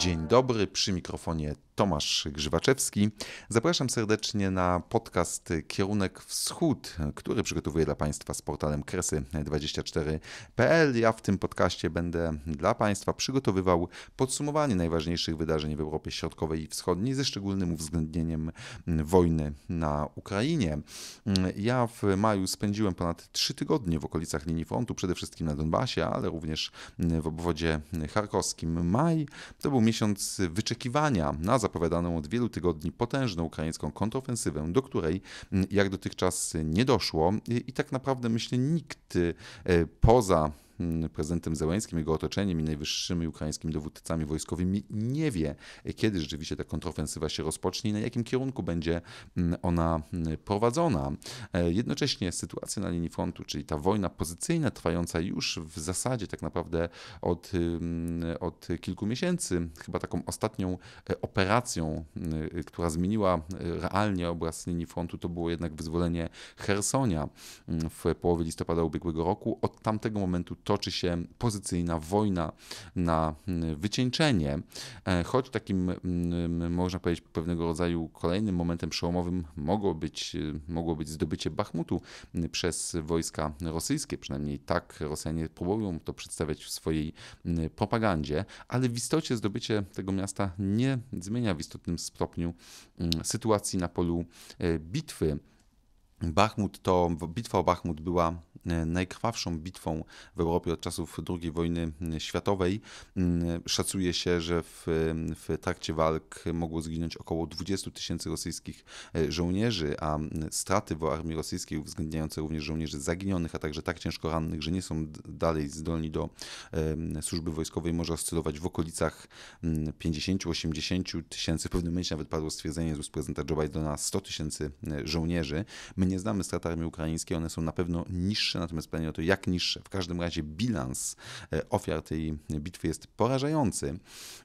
Dzień dobry, przy mikrofonie Tomasz Grzywaczewski. Zapraszam serdecznie na podcast Kierunek Wschód, który przygotowuję dla Państwa z portalem kresy24.pl. Ja w tym podcaście będę dla Państwa przygotowywał podsumowanie najważniejszych wydarzeń w Europie Środkowej i Wschodniej, ze szczególnym uwzględnieniem wojny na Ukrainie. Ja w maju spędziłem ponad trzy tygodnie w okolicach linii frontu, przede wszystkim na Donbasie, ale również w obwodzie charkowskim. Maj to był miesiąc wyczekiwania na zapowiadaną od wielu tygodni potężną ukraińską kontrofensywę, do której mm, jak dotychczas nie doszło i tak naprawdę myślę nikt e, poza Mm, prezydentem Zełańskim, jego otoczeniem i najwyższymi ukraińskimi dowódcami wojskowymi nie wie, kiedy rzeczywiście ta kontrofensywa się rozpocznie i na jakim kierunku będzie mm, ona mm, prowadzona. E, jednocześnie sytuacja na linii frontu, czyli ta wojna pozycyjna trwająca już w zasadzie tak naprawdę od, od kilku miesięcy, chyba taką ostatnią e, operacją, która zmieniła e, realnie obraz linii frontu, to było jednak wyzwolenie Hersonia w połowie listopada ubiegłego roku. Od tamtego momentu toczy się pozycyjna wojna na mm, wycieńczenie, e, choć takim, mm, mm, można powiedzieć, pewnego rodzaju kolejnym momentem przełomowym mogło być, e, mogło być zdobycie Bachmutu przez wojska rosyjskie, przynajmniej tak Rosjanie próbują to przedstawiać w swojej propagandzie, ale w istocie zdobycie tego miasta nie zmienia w istotnym stopniu sytuacji na polu e, bitwy. Bachmut to, bitwa o Bachmut była E, najkrwawszą bitwą w Europie od czasów II wojny e, światowej. Mm, szacuje się, że w, e, w trakcie walk mogło zginąć około 20 tysięcy rosyjskich żołnierzy, a straty w armii rosyjskiej uwzględniające również żołnierzy zaginionych, a także tak ciężko rannych, że nie są dalej zdolni do służby wojskowej, może oscylować w okolicach 50-80 tysięcy. W pewnym momencie nawet padło stwierdzenie z ust prezydenta Joe Bidena 100 tysięcy żołnierzy. My nie znamy strat armii ukraińskiej, one są na pewno niższe niższy, natomiast pytanie o to, jak niższe. W każdym razie bilans e, ofiar tej bitwy jest porażający.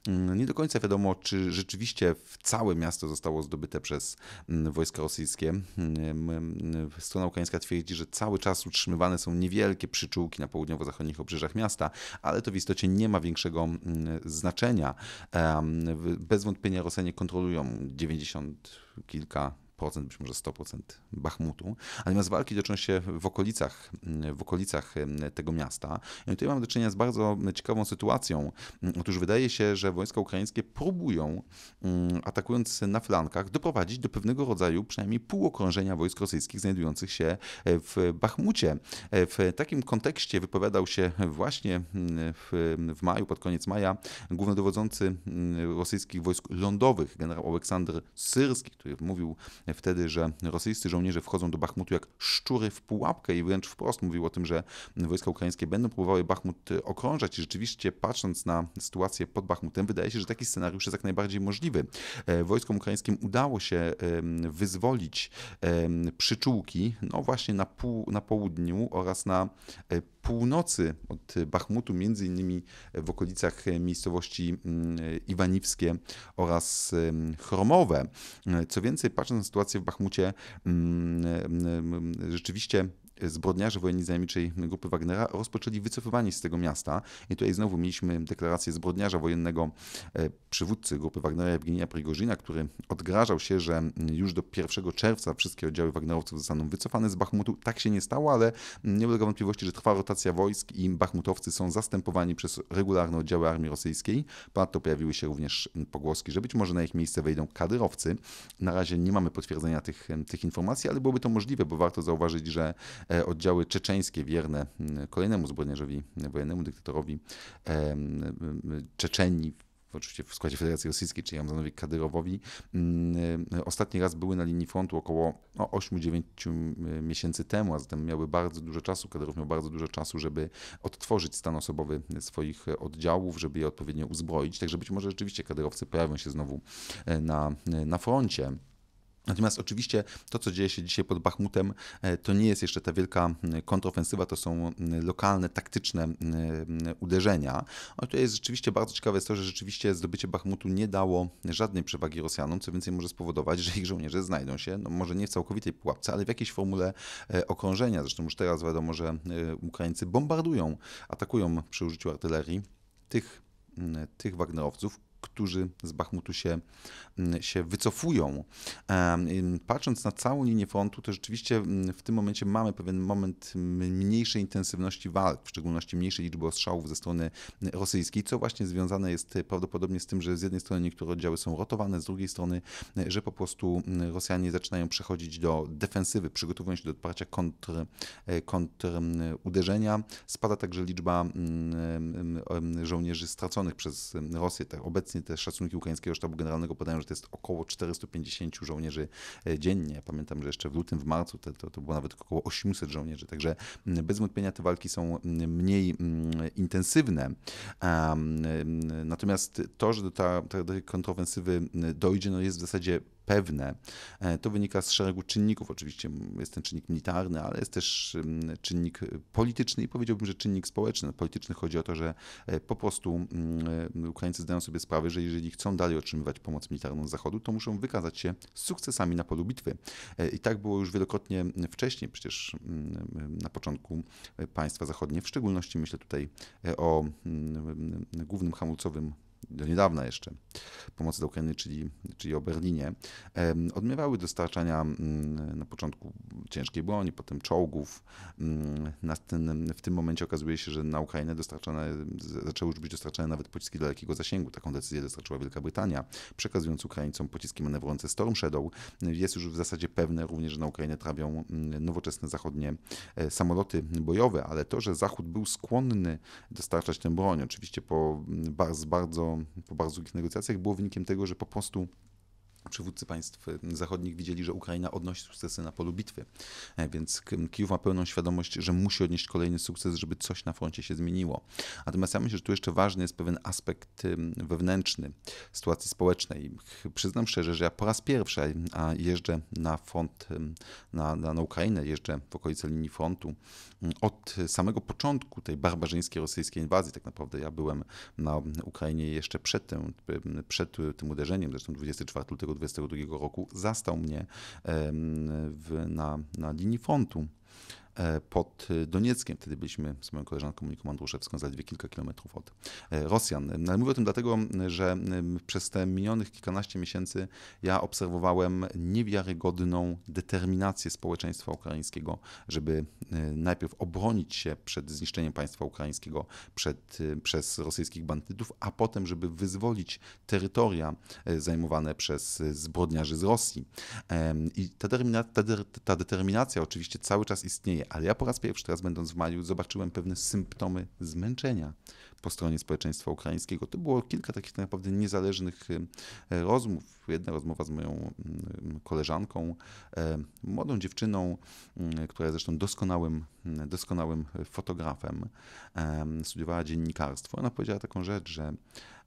Mm, nie do końca wiadomo, czy rzeczywiście całe miasto zostało zdobyte przez mm, wojska rosyjskie. Mm, strona ukraińska twierdzi, że cały czas utrzymywane są niewielkie przyczółki na południowo-zachodnich obrzeżach miasta, ale to w istocie nie ma większego znaczenia. E, bez wątpienia Rosjanie kontrolują 90 kilka 90%, być może 100% Bachmutu. Natomiast walki zaczęły się w okolicach, w okolicach tego miasta. I tutaj mamy do czynienia z bardzo ciekawą sytuacją. Otóż wydaje się, że wojska ukraińskie próbują, mm, atakując na flankach, doprowadzić do pewnego rodzaju przynajmniej półokrążenia wojsk rosyjskich znajdujących się e, w Bachmucie. E, w takim kontekście wypowiadał się właśnie w, w maju, pod koniec maja, głównodowodzący rosyjskich wojsk lądowych, generał Aleksander Syrski, który mówił wtedy, że rosyjscy żołnierze wchodzą do Bachmutu jak szczury w pułapkę i wręcz wprost mówił o tym, że wojska ukraińskie będą próbowały Bachmut e, okrążać i rzeczywiście patrząc na sytuację pod Bachmutem, wydaje się, że taki scenariusz jest jak najbardziej możliwy. E, wojskom ukraińskim udało się wyzwolić przyczółki, no właśnie na, pół, na południu oraz na e, północy od Bachmutu, między innymi w okolicach miejscowości mm, Iwaniwskie oraz Chromowe. Co więcej, patrząc na sytuację sytuację w Bachmucie mm, mm, mm, rzeczywiście zbrodniarze wojenni najemniczej grupy Wagnera rozpoczęli wycofywanie się z tego miasta. I tutaj znowu mieliśmy deklarację zbrodniarza wojennego, e, przywódcy grupy Wagnera Ewgenia Prigorzina, który odgrażał się, że już do 1 czerwca wszystkie oddziały Wagnerowców zostaną wycofane z Bachmutu. Tak się nie stało, ale nie ulega wątpliwości, że trwa rotacja wojsk i Bachmutowcy są zastępowani przez regularne oddziały armii rosyjskiej. Ponadto pojawiły się również pogłoski, że być może na ich miejsce wejdą kadyrowcy. Na razie nie mamy potwierdzenia tych, tych informacji, ale byłoby to możliwe, bo warto zauważyć, że E, oddziały czeczeńskie wierne mm, kolejnemu zbrodniarzowi wojennemu, dyktatorowi Czeczeni oczywiście w składzie Federacji Rosyjskiej, czyli Ramzanowi Kadyrowowi. Mm, e, ostatni raz były na linii frontu około 8-9 no, miesięcy temu, a zatem miały bardzo dużo czasu, Kadyrow miał bardzo dużo czasu, żeby odtworzyć stan osobowy swoich oddziałów, żeby je odpowiednio uzbroić. Także być może rzeczywiście Kadyrowcy pojawią się znowu e, na, na froncie. Natomiast oczywiście to, co dzieje się dzisiaj pod Bachmutem, e, to nie jest jeszcze ta wielka kontrofensywa, to są lokalne, taktyczne uderzenia. Ale tutaj jest rzeczywiście bardzo ciekawe jest to, że rzeczywiście zdobycie Bachmutu nie dało żadnej przewagi Rosjanom, co więcej może spowodować, że ich żołnierze znajdą się, no może nie w całkowitej pułapce, ale w jakiejś formule e, okrążenia. Zresztą już teraz wiadomo, że e, Ukraińcy bombardują, atakują przy użyciu artylerii tych tych Wagnerowców, którzy z Bachmutu się, mm, się wycofują. Patrząc na całą linię frontu, to rzeczywiście mm, w tym momencie mamy pewien moment mniejszej intensywności walk, w szczególności mniejszej liczby ostrzałów ze strony mm, rosyjskiej, co właśnie związane jest y, prawdopodobnie z tym, że z jednej strony niektóre oddziały są rotowane, z drugiej strony, y, że po prostu Rosjanie zaczynają przechodzić do defensywy, przygotowują się do odparcia kontr, y, kontr uderzenia. Spada także liczba żołnierzy straconych przez Rosję. Tak, obecnie obecnie te szacunki ukraińskiego sztabu generalnego podają, że to jest około 450 żołnierzy e, dziennie. Pamiętam, że jeszcze w lutym, w marcu to, to, to było nawet około 800 żołnierzy, także mm, bez wątpienia te walki są mm, mniej mm, intensywne. Natomiast to, że do, ta, do tej kontrofensywy dojdzie, no jest w zasadzie pewne. E, to wynika z szeregu czynników. Oczywiście jest ten czynnik militarny, ale jest też mm, czynnik polityczny i powiedziałbym, że czynnik społeczny. No, polityczny chodzi o to, że e, po prostu mm, e, Ukraińcy zdają sobie sprawę, że jeżeli chcą dalej otrzymywać pomoc militarną z Zachodu, to muszą wykazać się sukcesami na polu bitwy. I tak było już wielokrotnie wcześniej, przecież mm, na początku państwa zachodnie, w szczególności myślę tutaj o głównym hamulcowym do niedawna jeszcze, pomocy dla Ukrainy, czyli, czyli o Berlinie, odmiewały dostarczania mm, na początku ciężkiej broni, potem czołgów. Mm, w tym momencie okazuje się, że na Ukrainę dostarczane, zaczęły już być dostarczane nawet pociski dalekiego zasięgu. Taką decyzję dostarczyła Wielka Brytania, przekazując Ukraińcom pociski manewrujące Storm Shadow. Jest już w zasadzie pewne również, że na Ukrainę trawią mm, nowoczesne zachodnie e, samoloty bojowe, ale to, że Zachód był skłonny dostarczać tę broń, oczywiście po bardzo, bardzo po bardzo długich negocjacjach było wynikiem tego, że po prostu przywódcy państw mm, zachodnich widzieli, że Ukraina odnosi sukcesy na polu bitwy. E, więc Kijów ma pełną świadomość, że musi odnieść kolejny sukces, żeby coś na froncie się zmieniło. Natomiast ja myślę, że tu jeszcze ważny jest pewien aspekt wewnętrzny sytuacji społecznej. Przyznam szczerze, że ja po raz pierwszy jeżdżę na front, na, na, na Ukrainę, jeżdżę w okolice linii frontu od samego początku tej barbarzyńskiej rosyjskiej inwazji. Tak naprawdę ja byłem na Ukrainie jeszcze przed tym, przed tym uderzeniem, zresztą 24 lutego 2022 roku zastał mnie w, na, na linii fontu. E, pod Donieckiem. Wtedy byliśmy z moją koleżanką Moniką Andruszewską zaledwie kilka kilometrów od e, Rosjan. No, ale mówię o tym dlatego, że przez te minionych kilkanaście miesięcy ja obserwowałem niewiarygodną determinację społeczeństwa ukraińskiego, żeby e, najpierw obronić się przed zniszczeniem państwa ukraińskiego przed, przez rosyjskich bandytów, a potem, żeby wyzwolić terytoria zajmowane przez zbrodniarzy z Rosji. I ta, ta determinacja oczywiście cały czas istnieje, ale ja po raz pierwszy, teraz będąc w maju, zobaczyłem pewne symptomy zmęczenia po stronie społeczeństwa ukraińskiego. To było kilka takich tak naprawdę niezależnych rozmów. Jedna rozmowa z moją koleżanką, młodą dziewczyną, która jest zresztą doskonałym, doskonałym fotografem, studiowała dziennikarstwo. Ona powiedziała taką rzecz, że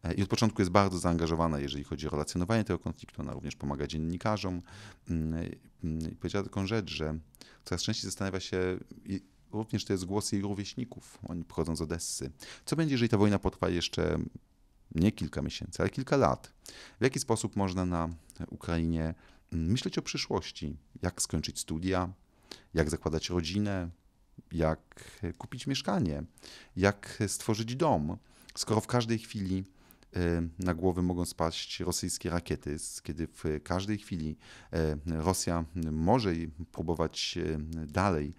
E, i od początku jest bardzo zaangażowana, jeżeli chodzi o relacjonowanie tego konfliktu. Ona również pomaga dziennikarzom. Mm, e, mm, I powiedziała taką rzecz, że coraz częściej zastanawia się, również to jest głos jej rówieśników, oni pochodzą z Odessy. Co będzie, jeżeli ta wojna potrwa jeszcze nie kilka miesięcy, ale kilka lat? W jaki sposób można na Ukrainie mm, myśleć o przyszłości? Jak skończyć studia? Jak zakładać rodzinę? Jak kupić mieszkanie? Jak stworzyć dom? Skoro w każdej chwili Y, na głowy mogą spaść rosyjskie rakiety, kiedy w każdej chwili y, Rosja może próbować y, dalej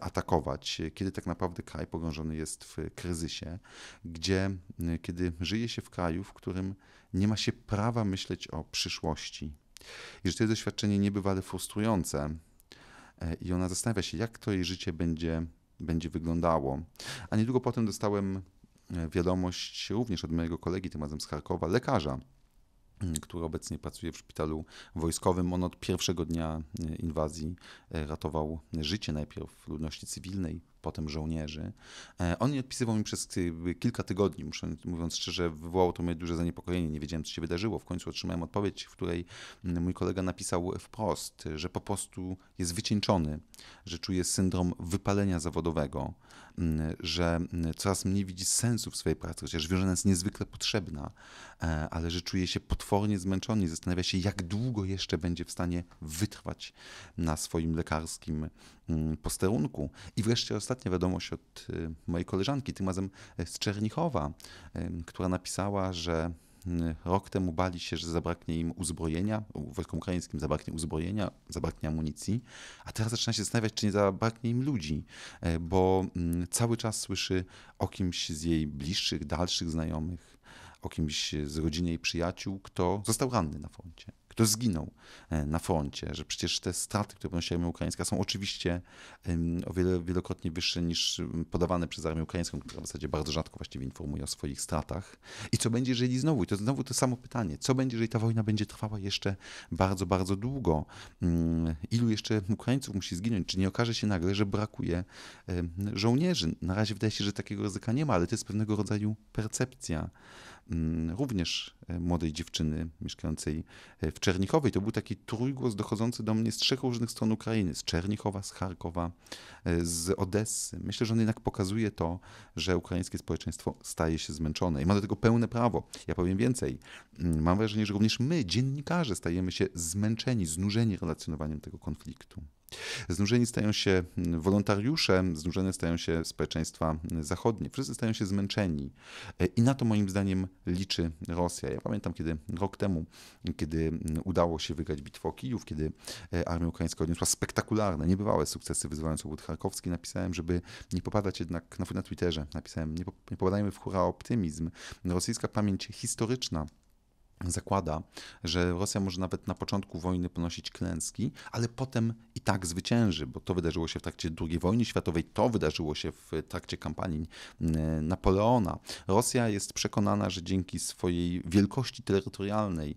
atakować, kiedy tak naprawdę kraj pogrążony jest w kryzysie, gdzie kiedy żyje się w kraju, w którym nie ma się prawa myśleć o przyszłości. I że to jest doświadczenie niebywale frustrujące. I ona zastanawia się, jak to jej życie będzie, będzie wyglądało. A niedługo potem dostałem wiadomość również od mojego kolegi, tym razem z Charkowa, lekarza, mm, który obecnie pracuje w szpitalu wojskowym. On od pierwszego dnia e, inwazji e, ratował życie najpierw ludności cywilnej, potem żołnierzy. E, on nie odpisywał mi przez y, kilka tygodni, muszę, mówiąc szczerze, wywołało to moje duże zaniepokojenie, nie wiedziałem, co się wydarzyło. W końcu otrzymałem odpowiedź, w której mm, mój kolega napisał wprost, że po prostu jest wycieńczony, że czuje syndrom wypalenia zawodowego, mm, że mm, coraz mniej widzi sensu w swojej pracy, chociaż wiąże jest niezwykle potrzebna, e, ale że czuje się potwornie zmęczony i zastanawia się, jak długo jeszcze będzie w stanie wytrwać na swoim lekarskim Mm, posterunku. I wreszcie ostatnia wiadomość od y, mojej koleżanki, tym razem y, z Czernichowa, y, która napisała, że rok temu bali się, że zabraknie im uzbrojenia, wojskom ukraińskim zabraknie uzbrojenia, zabraknie amunicji, a teraz zaczyna się zastanawiać, czy nie zabraknie im ludzi, bo mm, cały czas słyszy o kimś z jej bliższych, dalszych znajomych, o kimś z rodziny jej przyjaciół, kto został ranny na froncie kto zginął e, na froncie, że przecież te straty, które ponosi armia ukraińska są oczywiście o wiele wielokrotnie wyższe niż podawane przez armię ukraińską, która w zasadzie bardzo rzadko właściwie informuje o swoich stratach. I co będzie, jeżeli znowu, i to znowu to samo pytanie, co będzie, jeżeli ta wojna będzie trwała jeszcze bardzo, bardzo długo? Mm, ilu jeszcze Ukraińców musi zginąć? Czy nie okaże się nagle, że brakuje żołnierzy? Na razie wydaje się, że takiego ryzyka nie ma, ale to jest pewnego rodzaju percepcja. Mm, również e, młodej dziewczyny mieszkającej e, w Czernichowej. To był taki trójgłos dochodzący do mnie z trzech różnych stron Ukrainy, z Czernichowa, z Charkowa, e, z Odessy. Myślę, że on jednak pokazuje to, że ukraińskie społeczeństwo staje się zmęczone i ma do tego pełne prawo. Ja powiem więcej. Mm, mam wrażenie, że również my, dziennikarze, stajemy się zmęczeni, znużeni relacjonowaniem tego konfliktu. Znużeni stają się wolontariusze, znużone stają się społeczeństwa zachodnie. Wszyscy stają się zmęczeni i na to moim zdaniem liczy Rosja. Ja pamiętam, kiedy rok temu, kiedy udało się wygrać bitwę o Kijów, kiedy e, armia ukraińska odniosła spektakularne, niebywałe sukcesy wyzwalając obwód charkowski, napisałem, żeby nie popadać jednak na, na Twitterze, napisałem, nie, nie popadajmy w hura optymizm. Rosyjska pamięć historyczna zakłada, że Rosja może nawet na początku wojny ponosić klęski, ale potem i tak zwycięży, bo to wydarzyło się w trakcie II wojny światowej, to wydarzyło się w trakcie kampanii e, Napoleona. Rosja jest przekonana, że dzięki swojej wielkości terytorialnej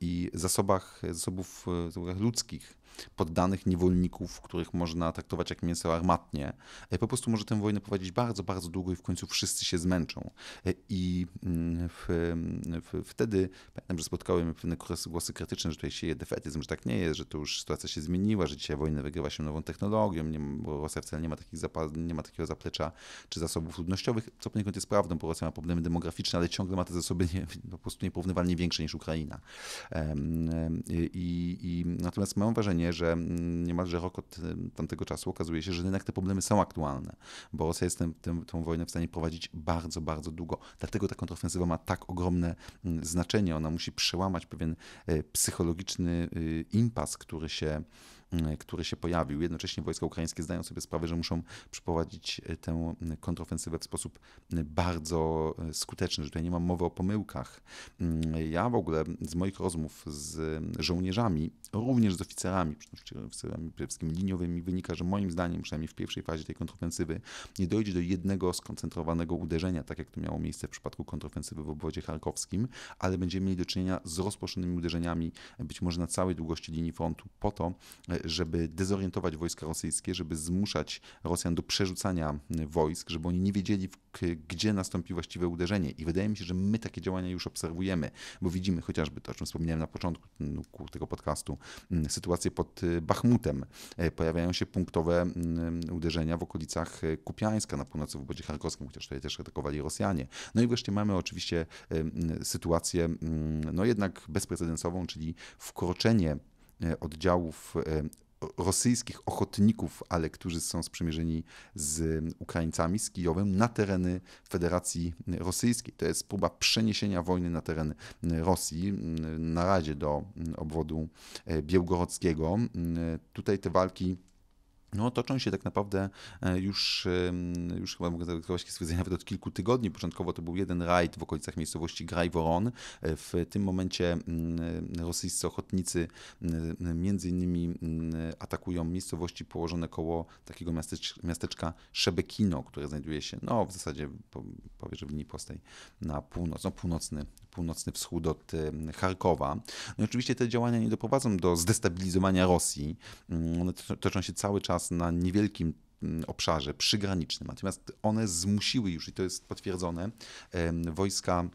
i zasobach, zasobów e, ludzkich poddanych niewolników, których można traktować jak mięso armatnie. E, po prostu może tę wojnę prowadzić bardzo, bardzo długo i w końcu wszyscy się zmęczą. E, I mm, w, mm, w, wtedy pamiętam, że spotkałem pewne głosy krytyczne, że tutaj się je defetyzm, że tak nie jest, że to już sytuacja się zmieniła, że dzisiaj wojna wygrywa się nową technologią, nie, bo Rosja wcale nie ma, takich zapas- nie ma takiego zaplecza czy zasobów ludnościowych, co poniekąd jest prawdą, bo Rosja ma problemy demograficzne, ale ciągle ma te zasoby nie, po prostu nieporównywalnie większe niż Ukraina. I, i natomiast mam wrażenie, że mm, niemalże rok od y, tamtego czasu okazuje się, że jednak te problemy są aktualne, bo Rosja jest tym, tym, tą wojnę w stanie prowadzić bardzo, bardzo długo. Dlatego ta kontrofensywa ma tak ogromne mm, znaczenie. Ona musi przełamać pewien y, psychologiczny y, impas, który się Mm, który się pojawił. Jednocześnie wojska ukraińskie zdają sobie sprawę, że muszą przeprowadzić e, tę mm, kontrofensywę w sposób mm, bardzo e, skuteczny, że tutaj nie mam mowy o pomyłkach. Ja w ogóle z moich rozmów z żołnierzami, również z oficerami, oficerami przede wszystkim liniowymi, wynika, że moim zdaniem, przynajmniej w pierwszej fazie tej kontrofensywy, nie dojdzie do jednego skoncentrowanego uderzenia, tak jak to miało miejsce w przypadku kontrofensywy w obwodzie charkowskim, ale będziemy mieli do czynienia z rozproszonymi uderzeniami, być może na całej długości linii frontu, po to, e, żeby dezorientować wojska rosyjskie, żeby zmuszać Rosjan do przerzucania y, wojsk, żeby oni nie wiedzieli, gdzie nastąpi właściwe uderzenie. I wydaje mi się, że my takie działania już obserwujemy, bo widzimy chociażby to, o czym wspominałem na początku tego podcastu, sytuację pod y, Bachmutem. E, pojawiają się punktowe uderzenia w okolicach e, Kupiańska na północy w obwodzie charkowskim, chociaż tutaj też atakowali Rosjanie. No i wreszcie mamy oczywiście e, sytuację, mm, no jednak bezprecedensową, czyli wkroczenie E, oddziałów e, rosyjskich ochotników, ale którzy są sprzymierzeni z e, Ukraińcami, z Kijowem, na tereny Federacji Rosyjskiej. To jest próba przeniesienia wojny na teren Rosji, na razie do obwodu białgorodzkiego. Tutaj te walki no, toczą się tak naprawdę e, już, już chyba mogę zaryzykować stwierdzenia nawet od kilku tygodni. Początkowo to był jeden rajd w okolicach miejscowości Grajworon. E, w tym momencie e, rosyjscy ochotnicy między innymi atakują miejscowości położone koło takiego miasteczka Szebekino, które znajduje się no, w zasadzie powie, w linii prostej na północ, no, północny, północny wschód od y, Charkowa. No i oczywiście te działania nie doprowadzą do zdestabilizowania Rosji. Mm, one toczą się cały czas na niewielkim mm, obszarze przygranicznym. Natomiast one zmusiły już, i to jest potwierdzone, wojska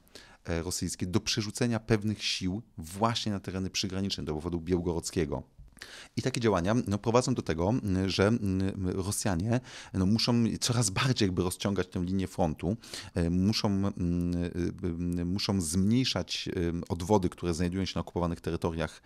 e, rosyjskie do przerzucenia pewnych sił właśnie na tereny przygraniczne do powodu białgorockiego. I takie działania no, prowadzą do tego, y, że y, Rosjanie no, muszą coraz bardziej jakby rozciągać tę linię frontu, y, muszą, muszą zmniejszać odwody, które znajdują się na okupowanych terytoriach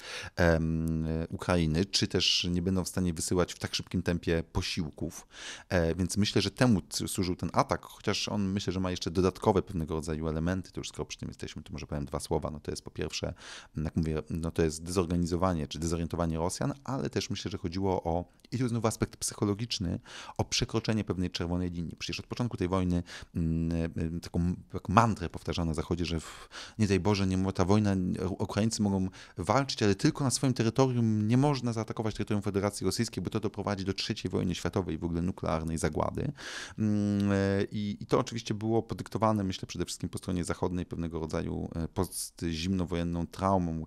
Ukrainy, czy też nie będą w stanie wysyłać w tak szybkim tempie posiłków. E, więc myślę, że temu służył ten atak, chociaż on myślę, że ma jeszcze dodatkowe pewnego rodzaju elementy, to już skoro przy tym jesteśmy, to może powiem dwa słowa. No, to jest po pierwsze, jak mówię, no, to jest dezorganizowanie, czy dezorientowanie Rosji, Rosjan, ale też myślę, że chodziło o, i tu znowu aspekt psychologiczny, o przekroczenie pewnej czerwonej linii. Przecież od początku tej wojny mm, y, y, taką, taką mantrę powtarzano na Zachodzie, że w, nie daj Boże, nie, ta wojna, Ukraińcy mogą walczyć, ale tylko na swoim terytorium nie można zaatakować terytorium Federacji Rosyjskiej, bo to doprowadzi do trzeciej wojny światowej, w ogóle nuklearnej zagłady. Mm, y, I, i to oczywiście było podyktowane, myślę, przede wszystkim po stronie zachodniej pewnego rodzaju postzimnowojenną traumą,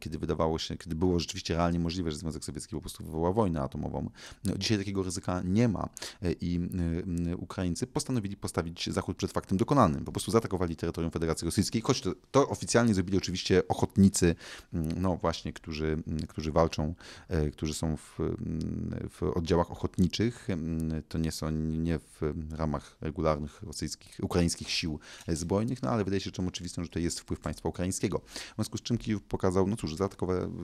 kiedy wydawało się, kiedy było rzeczywiście realnie możliwe, że Związek Sowiecki po prostu wywołała wojnę atomową. No, dzisiaj takiego ryzyka nie ma e, i e, e, Ukraińcy postanowili postawić Zachód przed faktem dokonanym. Po prostu zaatakowali terytorium Federacji Rosyjskiej, choć to, to oficjalnie zrobili oczywiście ochotnicy, mm, no właśnie, którzy, mm, którzy walczą, którzy są w, mm, w oddziałach ochotniczych. To nie są nie w ramach regularnych rosyjskich, ukraińskich sił zbrojnych, no ale wydaje się czym oczywistym, że to jest wpływ państwa ukraińskiego. W związku z czym Kijów pokazał, no cóż,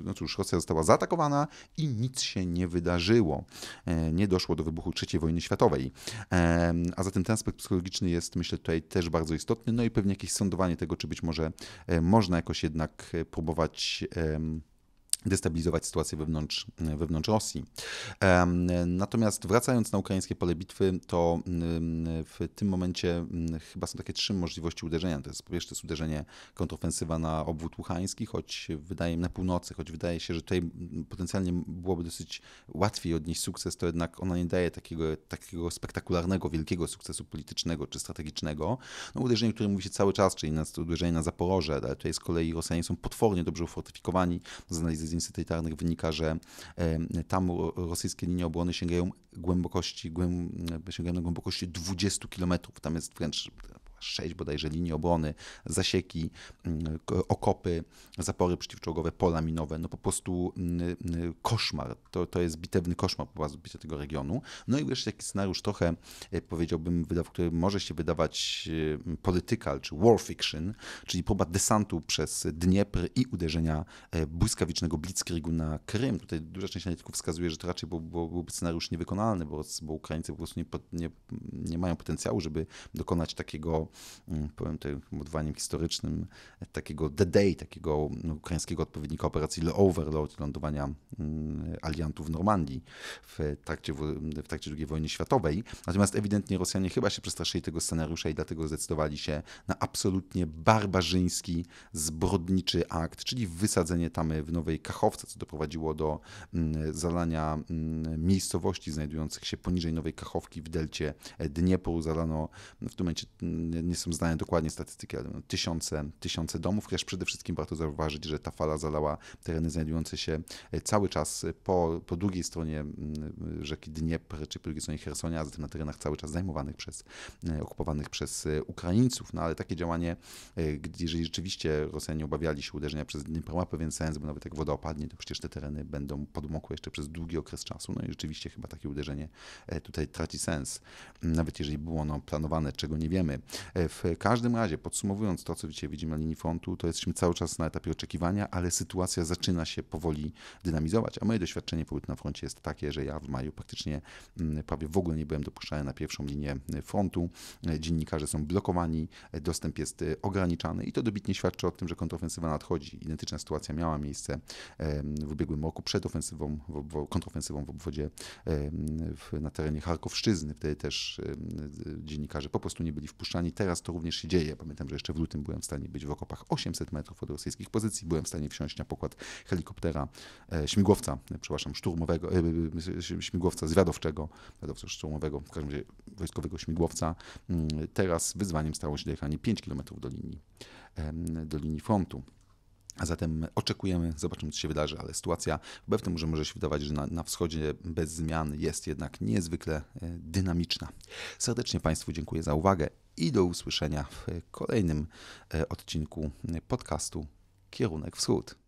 no cóż Rosja została zaatakowana, i nic się nie wydarzyło. E, nie doszło do wybuchu III wojny światowej. E, a zatem ten aspekt psychologiczny jest, myślę, tutaj też bardzo istotny. No i pewnie jakieś sądowanie tego, czy być może e, można jakoś jednak próbować destabilizować sytuację wewnątrz, wewnątrz Rosji. Natomiast wracając na ukraińskie pole bitwy, to w tym momencie chyba są takie trzy możliwości uderzenia. To jest po pierwsze uderzenie kontrofensywa na obwód łuchański, choć wydaje na północy, choć wydaje się, że tutaj potencjalnie byłoby dosyć łatwiej odnieść sukces, to jednak ona nie daje takiego, takiego spektakularnego, wielkiego sukcesu politycznego czy strategicznego. No, uderzenie, które mówi się cały czas, czyli uderzenie na Zaporoże, ale tutaj z kolei Rosjanie są potwornie dobrze ufortyfikowani, znaleźli analizy satelitarnych wynika, że e, tam rosyjskie linie obłony sięgają głębokości, sięgają na głębokości 20 kilometrów. Tam jest wręcz sześć bodajże linii obrony, zasieki, mm, okopy, zapory przeciwczołgowe, pola minowe, no po prostu mm, mm, koszmar, to, to jest bitewny koszmar po prostu bycia tego regionu. No i wreszcie taki scenariusz trochę, e, powiedziałbym, który może się wydawać e, political czy war fiction, czyli próba desantu przez Dniepr i uderzenia e, błyskawicznego blitzkriegu na Krym. Tutaj duża część analityków wskazuje, że to raczej był, byłby scenariusz niewykonalny, bo, bo Ukraińcy po prostu nie, nie, nie mają potencjału, żeby dokonać takiego Mm, powiem tutaj modowaniem historycznym, takiego The Day, takiego no, ukraińskiego odpowiednika operacji Overlord, lądowania mm, aliantów w Normandii w trakcie, w trakcie II wojny światowej. Natomiast ewidentnie Rosjanie chyba się przestraszyli tego scenariusza i dlatego zdecydowali się na absolutnie barbarzyński, zbrodniczy akt, czyli wysadzenie tamy w Nowej Kachowce, co doprowadziło do mm, zalania miejscowości znajdujących się poniżej Nowej Kachowki w delcie Dniepru. Zalano w tym momencie nie, nie są znane dokładnie statystyki, ale no, tysiące, tysiące domów, chociaż przede wszystkim warto zauważyć, że ta fala zalała tereny znajdujące się e, cały czas po, po drugiej stronie mm, rzeki Dniepr, czy po drugiej stronie Hersonia, a zatem na terenach cały czas zajmowanych przez, e, okupowanych przez e, Ukraińców. No ale takie działanie, jeżeli rzeczywiście Rosjanie obawiali się uderzenia przez Dniepr, ma pewien sens, bo nawet jak woda opadnie, to przecież te tereny będą podmokłe jeszcze przez długi okres czasu. No i rzeczywiście chyba takie uderzenie tutaj traci sens, nawet jeżeli było ono planowane, czego nie wiemy. E, w każdym razie, podsumowując to, co dzisiaj widzimy na linii frontu, to jesteśmy cały czas na etapie oczekiwania, ale sytuacja zaczyna się powoli dynamizować, a moje doświadczenie pobytu na froncie jest takie, że ja w maju praktycznie mm, prawie w ogóle nie byłem dopuszczany na pierwszą linię e, frontu. E, dziennikarze są blokowani, dostęp jest ograniczany i to dobitnie świadczy o tym, że kontrofensywa nadchodzi. Identyczna sytuacja miała miejsce w ubiegłym roku przed ofensywą, kontrofensywą w obwodzie na terenie Charkowszczyzny. Wtedy też dziennikarze po prostu nie byli wpuszczani teraz to również się dzieje. Pamiętam, że jeszcze w lutym byłem w stanie być w okopach 800 metrów od rosyjskich pozycji, byłem w stanie wsiąść na pokład helikoptera, e, śmigłowca, e, przepraszam, szturmowego, e, śmigłowca zwiadowczego, zwiadowca szturmowego, w każdym razie wojskowego śmigłowca. Mm, teraz wyzwaniem stało się dojechanie 5 km do linii, do linii frontu. A zatem oczekujemy, zobaczymy, co się wydarzy, ale sytuacja wbrew temu, że może się wydawać, że na, na, wschodzie bez zmian jest jednak niezwykle dynamiczna. Serdecznie Państwu dziękuję za uwagę i do usłyszenia w kolejnym e, odcinku podcastu Kierunek Wschód.